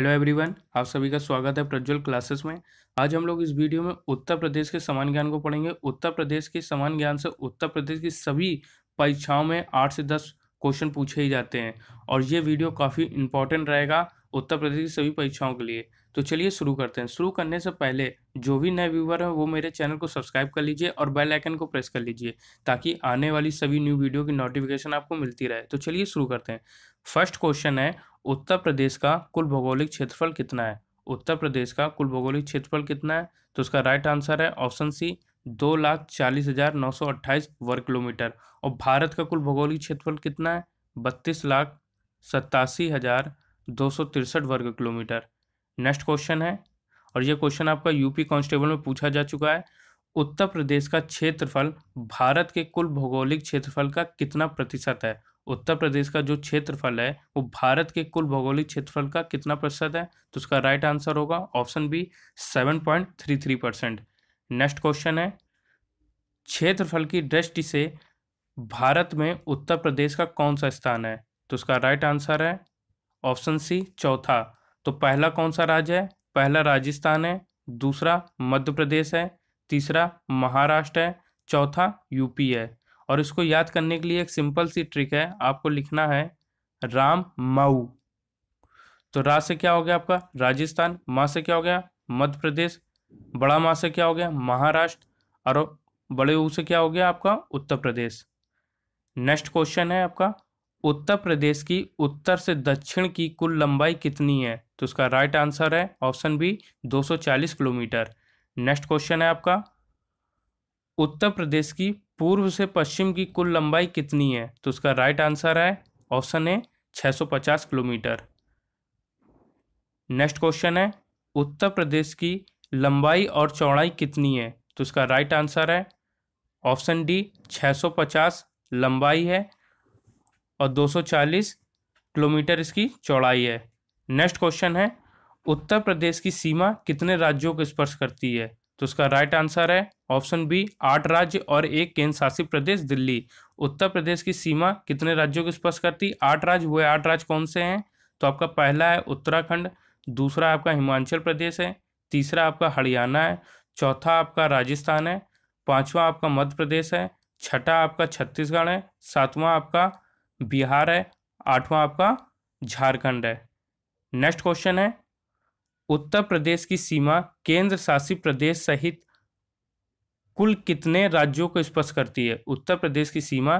hello everyone आप सभी का स्वागत है प्रज्वल क्लासेस में आज हम लोग इस वीडियो में उत्तर प्रदेश के समान ज्ञान को पढ़ेंगे उत्तर प्रदेश के समान ज्ञान से उत्तर प्रदेश की सभी परीक्षाओं में आठ से दस क्वेश्चन पूछे ही जाते हैं और ये वीडियो काफ़ी इंपॉर्टेंट रहेगा उत्तर प्रदेश की सभी परीक्षाओं के लिए तो चलिए शुरू करते हैं शुरू करने से पहले जो भी नए व्यूवर हैं वो मेरे चैनल को सब्सक्राइब कर लीजिए और बेल आइकन को प्रेस कर लीजिए ताकि आने वाली सभी न्यू वीडियो की नोटिफिकेशन आपको मिलती रहे तो चलिए शुरू करते हैं फर्स्ट क्वेश्चन है उत्तर प्रदेश का कुल भौगोलिक क्षेत्रफल कितना है उत्तर प्रदेश का कुल भौगोलिक क्षेत्रफल कितना है तो उसका राइट आंसर है ऑप्शन सी दो लाख चालीस हज़ार नौ सौ अट्ठाईस वर्ग किलोमीटर और भारत का कुल भौगोलिक क्षेत्रफल कितना है बत्तीस लाख सत्तासी हज़ार दो सौ तिरसठ वर्ग किलोमीटर नेक्स्ट क्वेश्चन है और यह क्वेश्चन आपका यूपी कांस्टेबल में पूछा जा चुका है उत्तर प्रदेश का क्षेत्रफल भारत के कुल भौगोलिक क्षेत्रफल का कितना प्रतिशत है उत्तर प्रदेश का जो क्षेत्रफल है वो भारत के कुल भौगोलिक क्षेत्रफल का कितना प्रतिशत है तो उसका राइट आंसर होगा option B seven point three three percent next question है क्षेत्रफल की दृष्टि से भारत में उत्तर प्रदेश का कौन सा स्थान है तो उसका राइट आंसर है ऑप्शन सी चौथा तो पहला कौन सा राज्य है पहला राजस्थान है दूसरा मध्य प्रदेश है तीसरा महाराष्ट्र है चौथा यूपी है और इसको याद करने के लिए एक सिंपल सी ट्रिक है आपको लिखना है राम माऊ तो रा से क्या हो गया आपका राजस्थान माँ से क्या हो गया मध्य प्रदेश बड़ा माँ से क्या हो गया महाराष्ट्र और बड़े ऊ से क्या हो गया आपका उत्तर प्रदेश नेक्स्ट क्वेश्चन है आपका उत्तर प्रदेश की उत्तर से दक्षिण की कुल लंबाई कितनी है तो उसका राइट आंसर है option B 240 kilometre next question है आपका उत्तर प्रदेश की पूर्व से पश्चिम की कुल लंबाई कितनी है तो उसका राइट आंसर है option A 650 kilometre next question है उत्तर प्रदेश की लंबाई और चौड़ाई कितनी है तो उसका राइट आंसर है ऑप्शन डी 650 लंबाई है और 240 किलोमीटर इसकी चौड़ाई है नेक्स्ट क्वेश्चन है उत्तर प्रदेश की सीमा कितने राज्यों को स्पर्श करती है तो उसका राइट आंसर है ऑप्शन बी आठ राज्य और एक केंद्र शासित प्रदेश दिल्ली उत्तर प्रदेश की सीमा कितने राज्यों को स्पर्श करती आठ राज्य हुए आठ राज्य कौन से हैं तो आपका पहला है उत्तराखंड दूसरा आपका हिमाचल प्रदेश है तीसरा आपका हरियाणा है चौथा आपका राजस्थान है पांचवा आपका मध्य प्रदेश है छठा आपका छत्तीसगढ़ है सातवां आपका बिहार है आठवां आपका झारखंड है नेक्स्ट क्वेश्चन है उत्तर प्रदेश की सीमा केंद्र शासित प्रदेश सहित कुल कितने राज्यों को स्पर्श करती है उत्तर प्रदेश की सीमा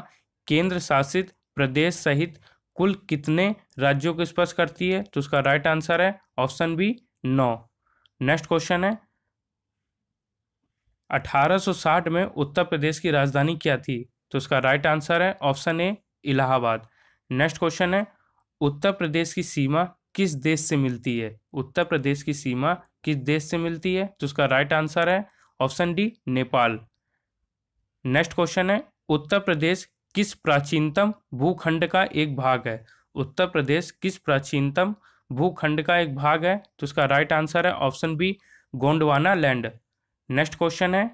केंद्र शासित प्रदेश सहित कुल कितने राज्यों को स्पर्श करती है तो उसका राइट आंसर है ऑप्शन बी नौ नेक्स्ट क्वेश्चन है 1860 में उत्तर प्रदेश की राजधानी क्या थी तो उसका राइट आंसर है option A Allahabad next question है उत्तर प्रदेश की सीमा किस देश से मिलती है उत्तर प्रदेश की सीमा किस देश से मिलती है तो उसका राइट आंसर है option D Nepal next question है उत्तर प्रदेश किस प्राचीनतम भूखंड का एक भाग है उत्तर प्रदेश किस प्राचीनतम भूखंड का एक भाग है तो उसका राइट आंसर है option B Gondwana land next question है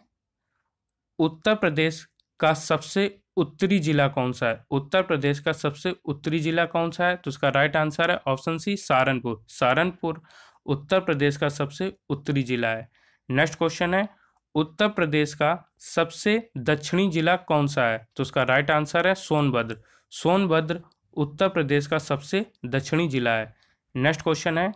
उत्तर प्रदेश का सबसे उत्तरी जिला कौन सा है उत्तर प्रदेश का सबसे उत्तरी जिला कौन सा है तो उसका राइट आंसर है ऑप्शन सी सहारनपुर सहारनपुर उत्तर प्रदेश का सबसे उत्तरी जिला है नेक्स्ट क्वेश्चन है उत्तर प्रदेश का सबसे दक्षिणी जिला कौन सा है तो उसका राइट आंसर है सोनभद्र सोनभद्र उत्तर प्रदेश का सबसे दक्षिणी जिला है नेक्स्ट क्वेश्चन है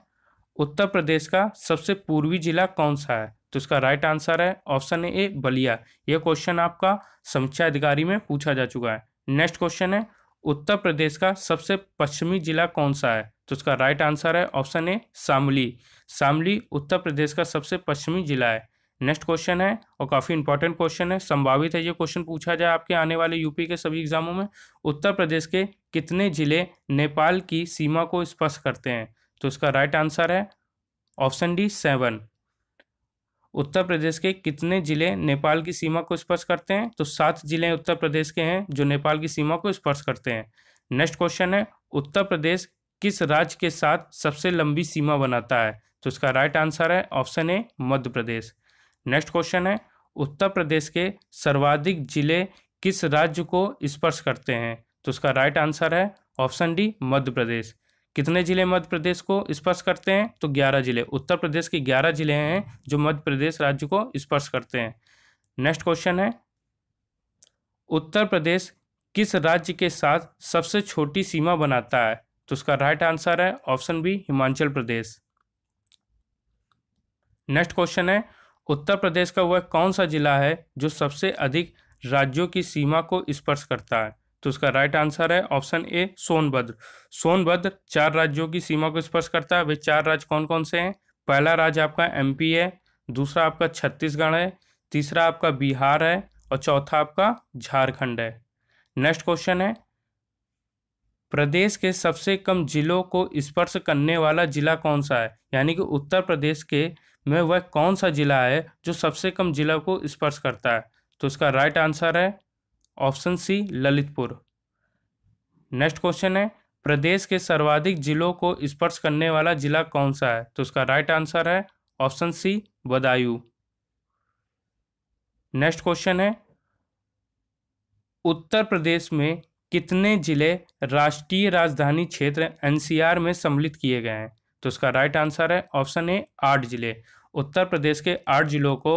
उत्तर प्रदेश का सबसे पूर्वी जिला कौन सा है तो इसका राइट आंसर है ऑप्शन ए बलिया यह क्वेश्चन आपका समीक्षा अधिकारी में पूछा जा चुका है नेक्स्ट क्वेश्चन है उत्तर प्रदेश का सबसे पश्चिमी जिला कौन सा है तो इसका राइट आंसर है ऑप्शन ए शामली शामली उत्तर प्रदेश का सबसे पश्चिमी जिला है नेक्स्ट क्वेश्चन है और काफ़ी इंपॉर्टेंट क्वेश्चन है संभावित है ये क्वेश्चन पूछा जाए आपके आने वाले यूपी के सभी एग्जामों में उत्तर प्रदेश के कितने ज़िले नेपाल की सीमा को स्पर्श करते हैं तो इसका राइट आंसर है option D seven Uttar Pradesh के कितने जिले नेपाल की सीमा को स्पर्श करते हैं तो सात जिले उत्तर प्रदेश के हैं जो नेपाल की सीमा को स्पर्श करते हैं नेक्स्ट क्वेश्चन है उत्तर प्रदेश किस राज्य के साथ सबसे लंबी सीमा बनाता है तो इसका राइट आंसर है option A Madhya Pradesh next question है उत्तर प्रदेश के सर्वाधिक जिले किस राज्य को स्पर्श करते हैं तो इसका राइट आंसर है ऑप्शन डी मध्य प्रदेश कितने ज़िले मध्य प्रदेश को स्पर्श करते हैं तो ग्यारह ज़िले उत्तर प्रदेश के ग्यारह ज़िले हैं जो मध्य प्रदेश राज्य को स्पर्श करते हैं नेक्स्ट क्वेश्चन है उत्तर प्रदेश किस राज्य के साथ सबसे छोटी सीमा बनाता है तो उसका राइट आंसर है option B Himachal Pradesh next question है उत्तर प्रदेश का वह कौन सा जिला है जो सबसे अधिक राज्यों की सीमा को स्पर्श करता है तो उसका राइट आंसर है ऑप्शन ए सोनभद्र सोनभद्र चार राज्यों की सीमा को स्पर्श करता है वे चार राज्य कौन कौन से हैं पहला राज्य आपका एमपी है दूसरा आपका छत्तीसगढ़ है तीसरा आपका बिहार है और चौथा आपका झारखंड है नेक्स्ट क्वेश्चन है प्रदेश के सबसे कम जिलों को स्पर्श करने वाला जिला कौन सा है यानी कि उत्तर प्रदेश के में वह कौन सा जिला है जो सबसे कम जिला को स्पर्श करता है तो उसका राइट आंसर है option C Lalitpur next question है प्रदेश के सर्वाधिक जिलों को स्पर्श करने वाला जिला कौन सा है तो उसका राइट आंसर है option C Badaun next question है उत्तर प्रदेश में कितने जिले राष्ट्रीय राजधानी क्षेत्र एनसीआर में सम्मिलित किए गए हैं तो उसका राइट आंसर है ऑप्शन ए आठ जिले उत्तर प्रदेश के आठ जिलों को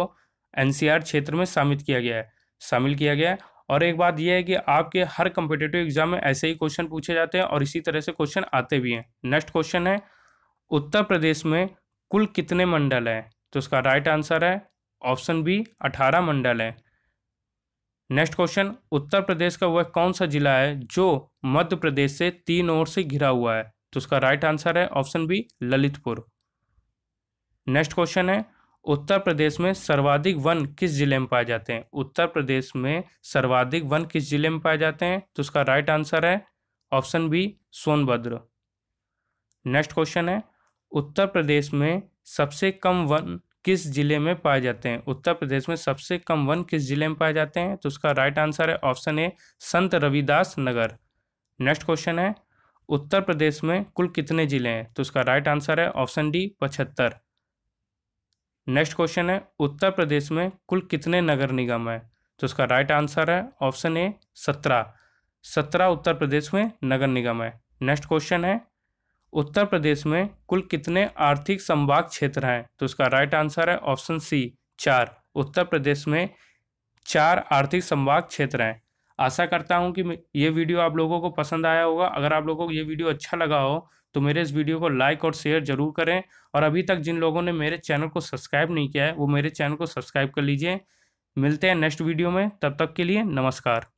एनसीआर क्षेत्र में शामिल किया गया है शामिल किया गया है और एक बात यह है कि आपके हर कम्पिटेटिव एग्जाम में ऐसे ही क्वेश्चन पूछे जाते हैं और इसी तरह से क्वेश्चन आते भी हैं नेक्स्ट क्वेश्चन है उत्तर प्रदेश में कुल कितने मंडल हैं तो उसका राइट आंसर है ऑप्शन बी अठारह मंडल है नेक्स्ट क्वेश्चन उत्तर प्रदेश का वह कौन सा जिला है जो मध्य प्रदेश से तीन ओर से घिरा हुआ है तो उसका राइट आंसर है option B Lalitpur next question है उत्तर प्रदेश में सर्वाधिक वन किस जिले में पाए जाते हैं उत्तर प्रदेश में सर्वाधिक वन किस जिले में पाए जाते हैं तो उसका राइट आंसर है option B Sonbhadra next question है उत्तर प्रदेश में सबसे कम वन किस जिले में पाए जाते हैं उत्तर प्रदेश में सबसे कम वन किस जिले में पाए जाते हैं तो उसका राइट आंसर है option A Sant Ravidas Nagar next question है उत्तर प्रदेश में कुल कितने जिले हैं तो उसका राइट आंसर है ऑप्शन डी पचहत्तर नेक्स्ट क्वेश्चन है उत्तर प्रदेश में कुल कितने नगर निगम हैं तो उसका राइट आंसर है ऑप्शन ए सत्रह सत्रह उत्तर प्रदेश में नगर निगम है नेक्स्ट क्वेश्चन है उत्तर प्रदेश में कुल कितने आर्थिक संभाग क्षेत्र हैं तो उसका राइट आंसर है ऑप्शन सी चार उत्तर प्रदेश में चार आर्थिक संभाग क्षेत्र हैं आशा करता हूं कि ये वीडियो आप लोगों को पसंद आया होगा अगर आप लोगों को ये वीडियो अच्छा लगा हो तो मेरे इस वीडियो को लाइक और शेयर जरूर करें और अभी तक जिन लोगों ने मेरे चैनल को सब्सक्राइब नहीं किया है वो मेरे चैनल को सब्सक्राइब कर लीजिए मिलते हैं नेक्स्ट वीडियो में तब तक के लिए नमस्कार